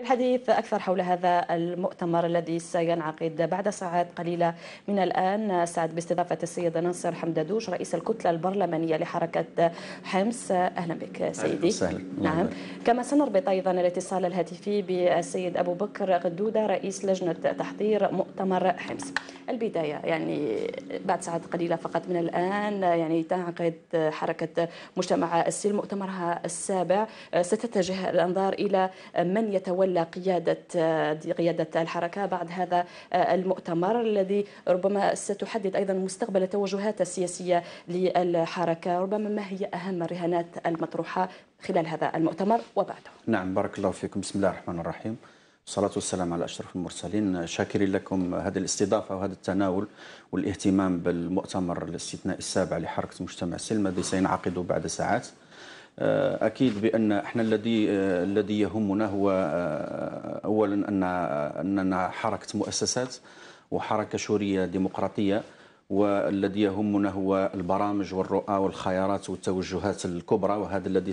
الحديث أكثر حول هذا المؤتمر الذي سينعقد بعد ساعات قليلة من الآن سعد باستضافة السيد ناصر حمدادوش رئيس الكتلة البرلمانية لحركة حمص أهلا بك سيدي أهلا نعم كما سنربط أيضا الاتصال الهاتفي بالسيد أبو بكر قدودة رئيس لجنة تحضير مؤتمر حمص البداية يعني بعد ساعات قليلة فقط من الآن يعني تنعقد حركة مجتمع السلم مؤتمرها السابع ستتجه الأنظار إلى من يتولى تتولى قيادة آه، قيادة الحركة بعد هذا آه، المؤتمر الذي ربما ستحدد أيضا مستقبل التوجهات السياسية للحركة ربما ما هي أهم الرهانات المطروحة خلال هذا المؤتمر وبعده نعم بارك الله فيكم بسم الله الرحمن الرحيم والصلاة والسلام على أشرف المرسلين شاكرين لكم هذه الاستضافة وهذا التناول والاهتمام بالمؤتمر الاستثنائي السابع لحركة مجتمع سلم الذي سينعقد بعد ساعات آه، اكيد بان احنا الذي آه، الذي يهمنا هو آه، اولا ان اننا حركه مؤسسات وحركه شوريه ديمقراطيه والذي يهمنا هو البرامج والرؤى والخيارات والتوجهات الكبرى وهذا الذي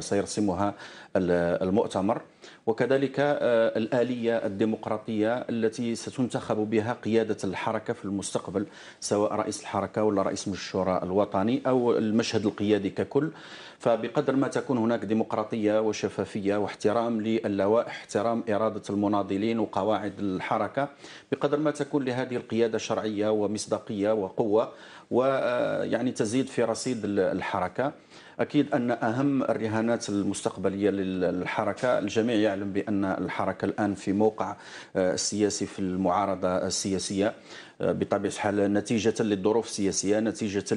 سيرسمها المؤتمر وكذلك آه، الآلية الديمقراطية التي ستنتخب بها قيادة الحركة في المستقبل سواء رئيس الحركة ولا رئيس الشورى الوطني أو المشهد القيادي ككل فبقدر ما تكون هناك ديمقراطية وشفافية واحترام للوائح احترام إرادة المناضلين وقواعد الحركة بقدر ما تكون لهذه القيادة شرعية ومصداقية وقوة ويعني آه، تزيد في رصيد الحركة اكيد ان اهم الرهانات المستقبليه للحركه الجميع يعلم بان الحركه الان في موقع آه، سياسي في المعارضه السياسيه بطبيعه الحال نتيجه للظروف السياسيه نتيجه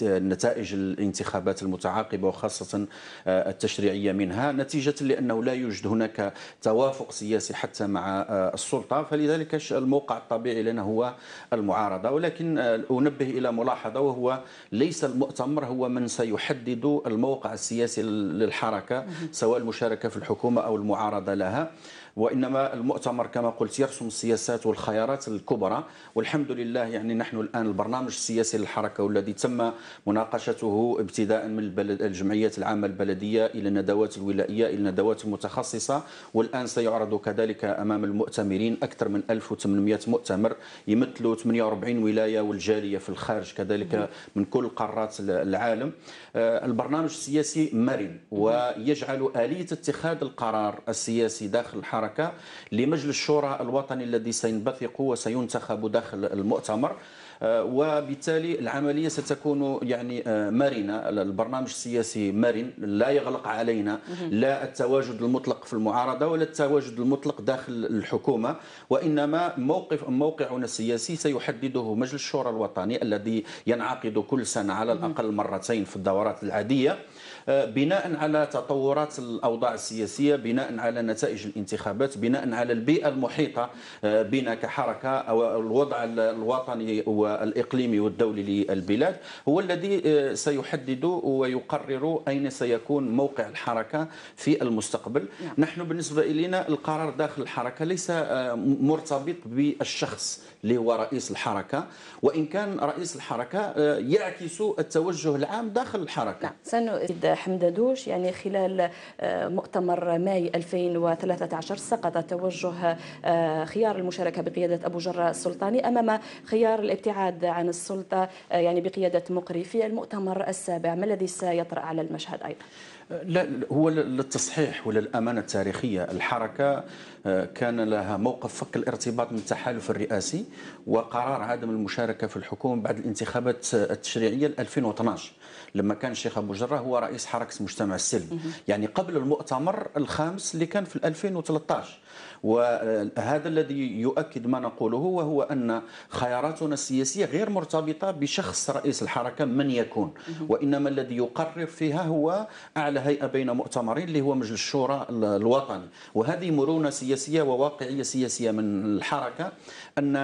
لنتائج الانتخابات المتعاقبه وخاصه آه، التشريعيه منها نتيجه لانه لا يوجد هناك توافق سياسي حتى مع آه، السلطه فلذلك الموقع الطبيعي لنا هو المعارضه ولكن آه، انبه الى ملاحظه وهو ليس المؤتمر هو من سيحدد الموقع السياسي للحركه سواء المشاركه في الحكومه او المعارضه لها وانما المؤتمر كما قلت يرسم السياسات والخيارات الكبرى والحمد لله يعني نحن الان البرنامج السياسي للحركه والذي تم مناقشته ابتداء من البلد الجمعيات العامه البلديه الى الندوات الولائيه الى الندوات المتخصصه والان سيعرض كذلك امام المؤتمرين اكثر من 1800 مؤتمر يمثلوا 48 ولايه والجاليه في الخارج كذلك من كل قارات العالم آه، البرنامج السياسي مرن ويجعل اليه اتخاذ القرار السياسي داخل الحركه المشاركه لمجلس الشورى الوطني الذي سينبثق وسينتخب داخل المؤتمر آه، وبالتالي العمليه ستكون يعني آه، مرنه البرنامج السياسي مرن لا يغلق علينا لا التواجد المطلق في المعارضه ولا التواجد المطلق داخل الحكومه وانما موقف موقعنا السياسي سيحدده مجلس الشورى الوطني الذي ينعقد كل سنه على الاقل مرتين في الدورات العاديه آه، بناء على تطورات الاوضاع السياسيه بناء على نتائج الانتخابات بناء على البيئه المحيطه آه، بنا كحركه او الوضع الوطني والاقليمي والدولي للبلاد هو الذي آه، سيحدد ويقرر اين سيكون موقع الحركه في المستقبل نعم. نحن بالنسبه الينا القرار داخل الحركه ليس مرتبط بالشخص اللي هو رئيس الحركه وان كان رئيس الحركه يعكس التوجه العام داخل الحركه نعم. حمدادوش يعني خلال آه، مؤتمر ماي 2013 سقط توجه آه، خيار المشاركة بقيادة أبو جرة السلطاني أمام خيار الابتعاد عن السلطة آه، يعني بقيادة مقري في المؤتمر السابع ما الذي سيطرأ على المشهد أيضا؟ لا هو للتصحيح وللأمانة التاريخية الحركة كان لها موقف فك الارتباط من التحالف الرئاسي وقرار عدم المشاركة في الحكومة بعد الانتخابات التشريعية 2012 لما كان الشيخ ابو جره هو رئيس حركه مجتمع السلم يعني قبل المؤتمر الخامس اللي كان في 2013 وهذا الذي يؤكد ما نقوله وهو ان خياراتنا السياسيه غير مرتبطه بشخص رئيس الحركه من يكون وانما الذي يقرر فيها هو اعلى هيئه بين مؤتمرين اللي هو مجلس الشورى الوطني وهذه مرونه سياسيه وواقعيه سياسيه من الحركه ان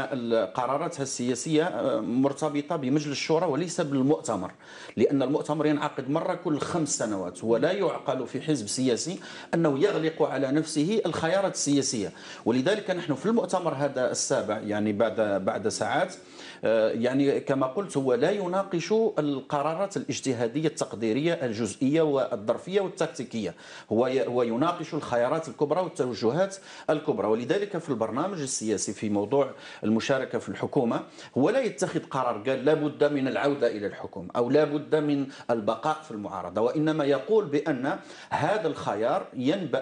قراراتها السياسيه آه، مرتبطه بمجلس الشورى وليس بالمؤتمر لان المؤتمر ينعقد مرة كل خمس سنوات ولا يعقل في حزب سياسي أنه يغلق على نفسه الخيارات السياسية ولذلك نحن في المؤتمر هذا السابع يعني بعد بعد ساعات آه، يعني كما قلت هو لا يناقش القرارات الاجتهادية التقديرية الجزئية والظرفية والتكتيكية هو هو يناقش الخيارات الكبرى والتوجهات الكبرى ولذلك في البرنامج السياسي في موضوع المشاركة في الحكومة هو لا يتخذ قرار قال لابد من العودة إلى الحكم أو لابد من البقاء في المعارضة وإنما يقول بأن هذا الخيار ينب...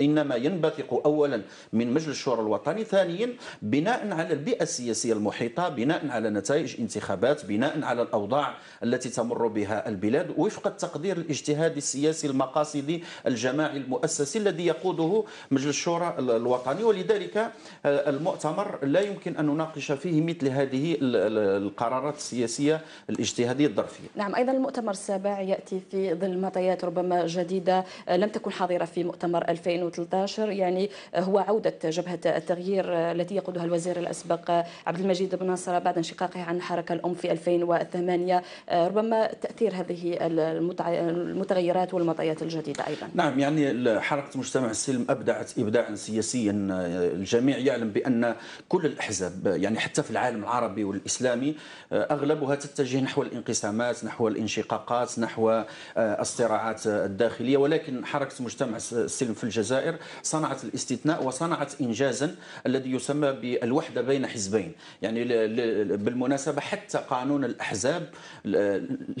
إنما ينبثق أولا من مجلس الشورى الوطني ثانيا بناء على البيئة السياسية المحيطة بناء على نتائج انتخابات بناء على الأوضاع التي تمر بها البلاد وفق التقدير الاجتهادي السياسي المقاصدي الجماعي المؤسسي الذي يقوده مجلس الشورى الوطني ولذلك آه، المؤتمر لا يمكن أن نناقش فيه مثل هذه القرارات السياسية الاجتهادية الظرفية نعم أيضا المؤتمر السابع يأتي في ظل معطيات ربما جديدة آه، لم تكن حاضرة في مؤتمر 2013 يعني آه، هو عودة جبهة التغيير آه، التي يقودها الوزير الأسبق عبد المجيد بن ناصر بعد انشقاقه عن الحركة الأم في 2008 ربما تأثير هذه المتغيرات والمعطيات الجديدة أيضا نعم يعني حركة مجتمع السلم أبدعت إبداعا سياسيا الجميع يعلم بأن كل الأحزاب يعني حتى في العالم العربي والإسلامي أغلبها تتجه نحو الانقسامات نحو الانشقاق الانشقاقات نحو آه، الصراعات الداخلية ولكن حركة مجتمع السلم في الجزائر صنعت الاستثناء وصنعت إنجازا الذي يسمى بالوحدة بين حزبين يعني بالمناسبة حتى قانون الأحزاب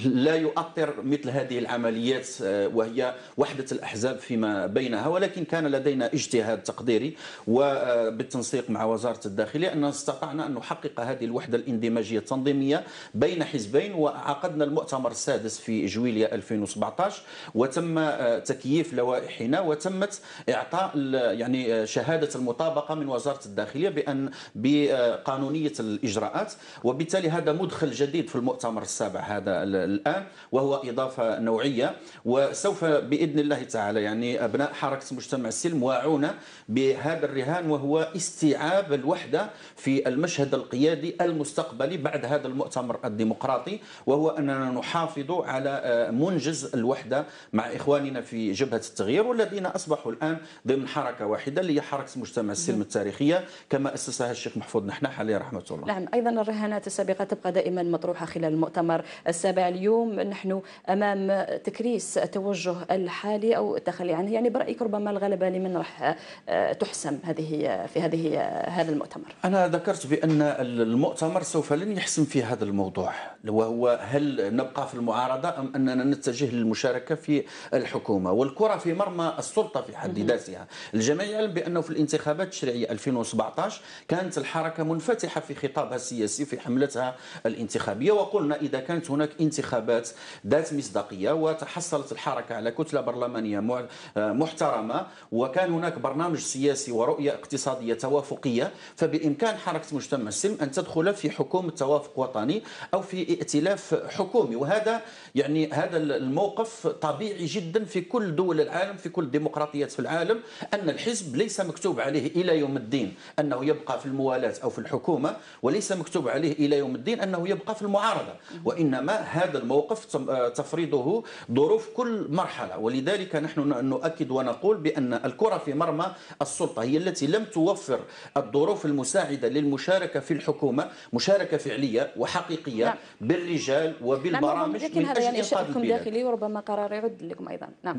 لا يؤطر مثل هذه العمليات آه، وهي وحدة الأحزاب فيما بينها ولكن كان لدينا اجتهاد تقديري وبالتنسيق آه، مع وزارة الداخلية أننا استطعنا أن نحقق هذه الوحدة الاندماجية التنظيمية بين حزبين وعقدنا المؤتمر السابق السادس في جويليا 2017 وتم آه، تكييف لوائحنا وتمت اعطاء يعني آه، شهاده المطابقه من وزاره الداخليه بان بقانونيه الاجراءات وبالتالي هذا مدخل جديد في المؤتمر السابع هذا الان وهو اضافه نوعيه وسوف باذن الله تعالى يعني ابناء حركه مجتمع السلم واعونا بهذا الرهان وهو استيعاب الوحده في المشهد القيادي المستقبلي بعد هذا المؤتمر الديمقراطي وهو اننا نحافظ نحافظ على آه، منجز الوحده مع اخواننا في جبهه التغيير والذين اصبحوا الان ضمن حركه واحده اللي هي حركه مجتمع السلم نعم. التاريخيه كما اسسها الشيخ محفوظ نحنح عليه رحمه الله. نعم ايضا الرهانات السابقه تبقى دائما مطروحه خلال المؤتمر السابع اليوم نحن امام تكريس التوجه الحالي او التخلي عنه يعني برايك ربما الغلبه لمن راح آه، تحسم هذه في هذه هذا المؤتمر. انا ذكرت بان المؤتمر سوف لن يحسم في هذا الموضوع وهو هل نبقى في المؤتمر المعارضة أم أننا نتجه للمشاركة في الحكومة والكرة في مرمى السلطة في حد ذاتها الجميع يعلم بأنه في الانتخابات التشريعية 2017 كانت الحركة منفتحة في خطابها السياسي في حملتها الانتخابية وقلنا إذا كانت هناك انتخابات ذات مصداقية وتحصلت الحركة على كتلة برلمانية محترمة وكان هناك برنامج سياسي ورؤية اقتصادية توافقية فبإمكان حركة مجتمع السلم أن تدخل في حكومة توافق وطني أو في ائتلاف حكومي وهذا يعني هذا الموقف طبيعي جدا في كل دول العالم في كل الديمقراطيات في العالم ان الحزب ليس مكتوب عليه الى يوم الدين انه يبقى في الموالاه او في الحكومه وليس مكتوب عليه الى يوم الدين انه يبقى في المعارضه وانما هذا الموقف آه، تفرضه ظروف كل مرحله ولذلك نحن نؤكد ونقول بان الكره في مرمى السلطه هي التي لم توفر الظروف المساعده للمشاركه في الحكومه مشاركه فعليه وحقيقيه لا. نعم. بالرجال نعم، وبالبرامج ولكن هذا يعني شأنكم داخلي وربما قرار يعد لكم ايضا نعم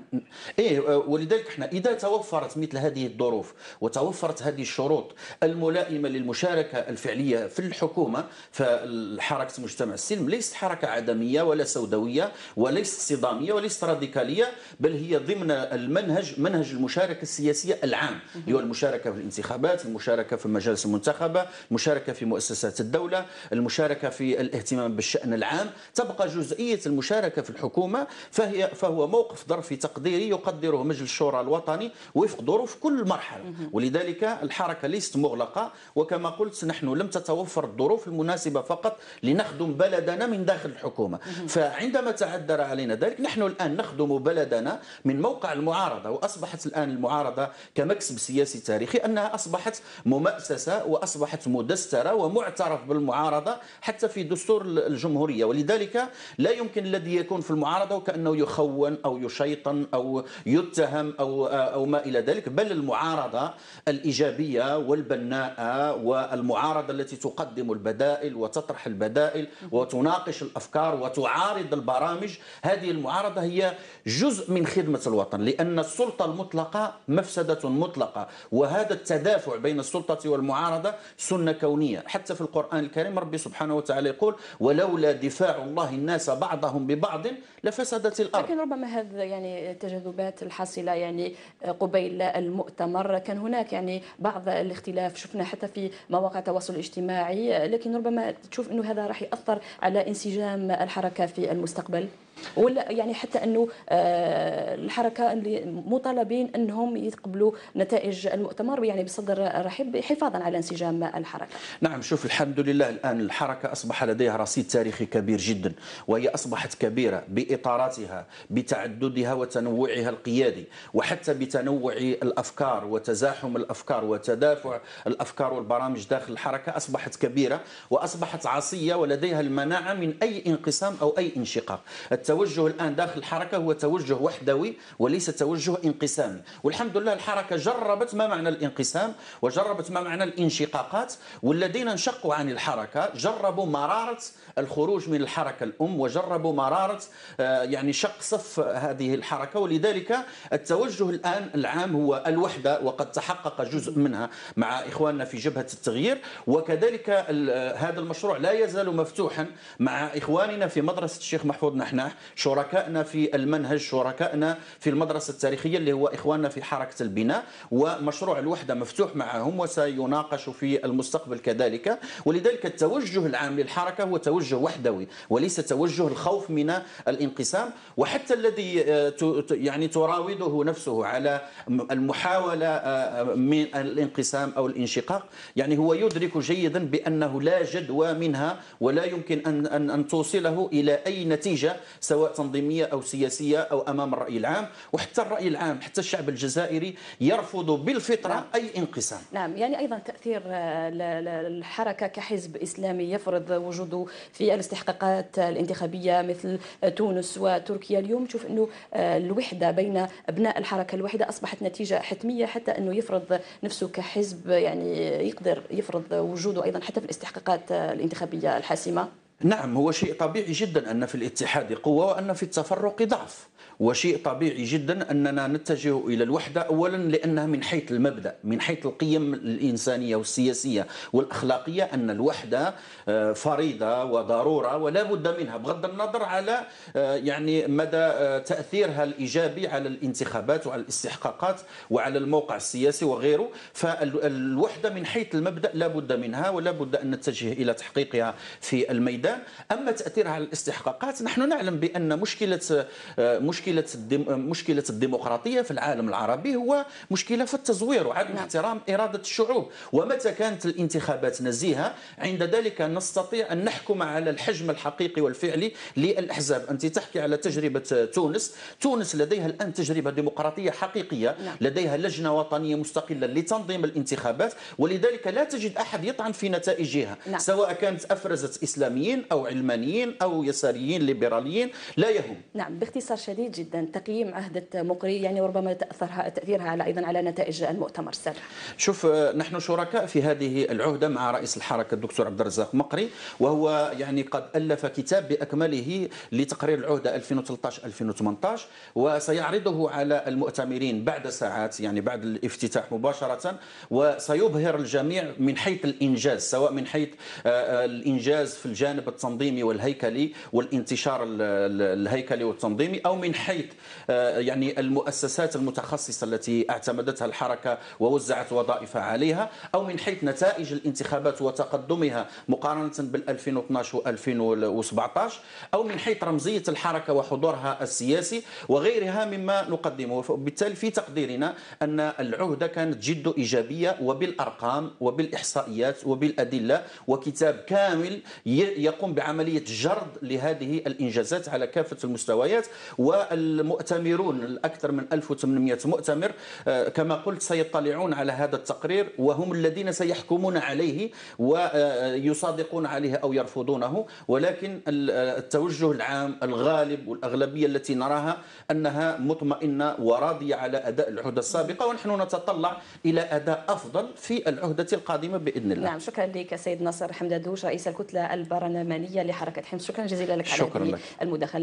ايه ولذلك احنا اذا توفرت مثل هذه الظروف وتوفرت هذه الشروط الملائمه للمشاركه الفعليه في الحكومه فحركه مجتمع السلم ليست حركه عدميه ولا سوداويه وليست صداميه وليست راديكاليه بل هي ضمن المنهج منهج المشاركه السياسيه العام اللي هو المشاركه في الانتخابات المشاركه في المجالس المنتخبه المشاركه في مؤسسات الدوله المشاركه في الاهتمام بالشان العام تبقى جزئيه إمكانية المشاركة في الحكومة فهي فهو موقف ظرفي تقديري يقدره مجلس الشورى الوطني وفق ظروف كل مرحلة ولذلك الحركة ليست مغلقة وكما قلت نحن لم تتوفر الظروف المناسبة فقط لنخدم بلدنا من داخل الحكومة فعندما تعذر علينا ذلك نحن الآن نخدم بلدنا من موقع المعارضة وأصبحت الآن المعارضة كمكسب سياسي تاريخي أنها أصبحت مؤسسة وأصبحت مدسترة ومعترف بالمعارضة حتى في دستور الجمهورية ولذلك لا يمكن الذي يكون في المعارضه وكانه يخون او يشيطن او يتهم او او ما الى ذلك بل المعارضه الايجابيه والبناءه والمعارضه التي تقدم البدائل وتطرح البدائل وتناقش الافكار وتعارض البرامج هذه المعارضه هي جزء من خدمه الوطن لان السلطه المطلقه مفسده مطلقه وهذا التدافع بين السلطه والمعارضه سنه كونيه حتى في القران الكريم ربي سبحانه وتعالى يقول ولولا دفاع الله الناس بعض بعضهم ببعض لفسدت الارض لكن ربما هذا يعني التجاذبات الحاصله يعني قبيل المؤتمر كان هناك يعني بعض الاختلاف شفنا حتى في مواقع التواصل الاجتماعي لكن ربما تشوف انه هذا راح ياثر على انسجام الحركه في المستقبل ولا يعني حتى انه آه، الحركه اللي مطالبين انهم يتقبلوا نتائج المؤتمر يعني بصدر رحب حفاظا على انسجام الحركه. نعم شوف الحمد لله الان الحركه اصبح لديها رصيد تاريخي كبير جدا وهي اصبحت كبيره باطاراتها بتعددها وتنوعها القيادي وحتى بتنوع الافكار وتزاحم الافكار وتدافع الافكار والبرامج داخل الحركه اصبحت كبيره واصبحت عصيه ولديها المناعه من اي انقسام او اي انشقاق. التوجه الآن داخل الحركة هو توجه وحدوي وليس توجه انقسامي والحمد لله الحركة جربت ما معنى الانقسام وجربت ما معنى الانشقاقات والذين انشقوا عن الحركة جربوا مرارة الخروج من الحركة الأم وجربوا مرارة آه، يعني شق صف هذه الحركة ولذلك التوجه الآن العام هو الوحدة وقد تحقق جزء منها مع إخواننا في جبهة التغيير وكذلك آه، هذا المشروع لا يزال مفتوحا مع إخواننا في مدرسة الشيخ محفوظ نحناح الجناح شركائنا في المنهج شركائنا في المدرسة التاريخية اللي هو إخواننا في حركة البناء ومشروع الوحدة مفتوح معهم وسيناقش في المستقبل كذلك ولذلك التوجه العام للحركة هو توجه وحدوي وليس توجه الخوف من الانقسام وحتى الذي آه، يعني تراوده نفسه على المحاولة آه، من الانقسام أو الانشقاق يعني هو يدرك جيدا بأنه لا جدوى منها ولا يمكن أن أن توصله إلى أي نتيجة سواء تنظيميه او سياسيه او امام الراي العام وحتى الراي العام حتى الشعب الجزائري يرفض بالفطره نعم. اي انقسام نعم يعني ايضا تاثير آه، الحركه كحزب اسلامي يفرض وجوده في الاستحقاقات الانتخابيه مثل تونس وتركيا اليوم تشوف انه آه، الوحده بين ابناء الحركه الواحده اصبحت نتيجه حتميه حتى انه يفرض نفسه كحزب يعني يقدر يفرض وجوده ايضا حتى في الاستحقاقات آه، الانتخابيه الحاسمه نعم هو شيء طبيعي جدا أن في الاتحاد قوة وأن في التفرق ضعف وشيء طبيعي جدا أننا نتجه إلى الوحدة أولا لأنها من حيث المبدأ من حيث القيم الإنسانية والسياسية والأخلاقية أن الوحدة آه، فريضة وضرورة ولا بد منها بغض النظر على آه، يعني مدى آه، تأثيرها الإيجابي على الانتخابات وعلى الاستحقاقات وعلى الموقع السياسي وغيره فالوحدة من حيث المبدأ لا بد منها ولا بد أن نتجه إلى تحقيقها في الميدان أما تأثيرها على الاستحقاقات نحن نعلم بأن مشكلة مشكلة مشكله الديم... مشكله الديمقراطيه في العالم العربي هو مشكله في التزوير وعدم نعم. احترام اراده الشعوب ومتى كانت الانتخابات نزيهه عند ذلك نستطيع ان نحكم على الحجم الحقيقي والفعلي للاحزاب انت تحكي على تجربه تونس تونس لديها الان تجربه ديمقراطيه حقيقيه نعم. لديها لجنه وطنيه مستقله لتنظيم الانتخابات ولذلك لا تجد احد يطعن في نتائجها نعم. سواء كانت افرزت اسلاميين او علمانيين او يساريين ليبراليين لا يهم نعم باختصار شديد جيد جدا تقييم عهدة مقري يعني وربما تأثرها تأثيرها على أيضا على نتائج المؤتمر السابق شوف آه، نحن شركاء في هذه العهدة مع رئيس الحركة الدكتور عبد الرزاق مقري وهو يعني قد ألف كتاب بأكمله لتقرير العهدة 2013-2018 وسيعرضه على المؤتمرين بعد ساعات يعني بعد الافتتاح مباشرة وسيبهر الجميع من حيث الإنجاز سواء من حيث آه، آه، الإنجاز في الجانب التنظيمي والهيكلي والانتشار الهيكلي والتنظيمي أو من حيث آه، يعني المؤسسات المتخصصة التي اعتمدتها الحركة ووزعت وظائفها عليها أو من حيث نتائج الانتخابات وتقدمها مقارنة بال 2012 و 2017 أو من حيث رمزية الحركة وحضورها السياسي وغيرها مما نقدمه وبالتالي في تقديرنا أن العهدة كانت جد إيجابية وبالأرقام وبالإحصائيات وبالأدلة وكتاب كامل يقوم بعملية جرد لهذه الإنجازات على كافة المستويات و المؤتمرون الأكثر من 1800 مؤتمر آه، كما قلت سيطلعون على هذا التقرير وهم الذين سيحكمون عليه ويصادقون عليه أو يرفضونه ولكن التوجه العام الغالب والأغلبية التي نراها أنها مطمئنة وراضية على أداء العهدة السابقة ونحن نتطلع إلى أداء أفضل في العهدة القادمة بإذن الله نعم شكرا لك سيد نصر حمدادوش رئيس الكتلة البرلمانية لحركة حمص شكرا جزيلا لك شكرا على هذه المداخلة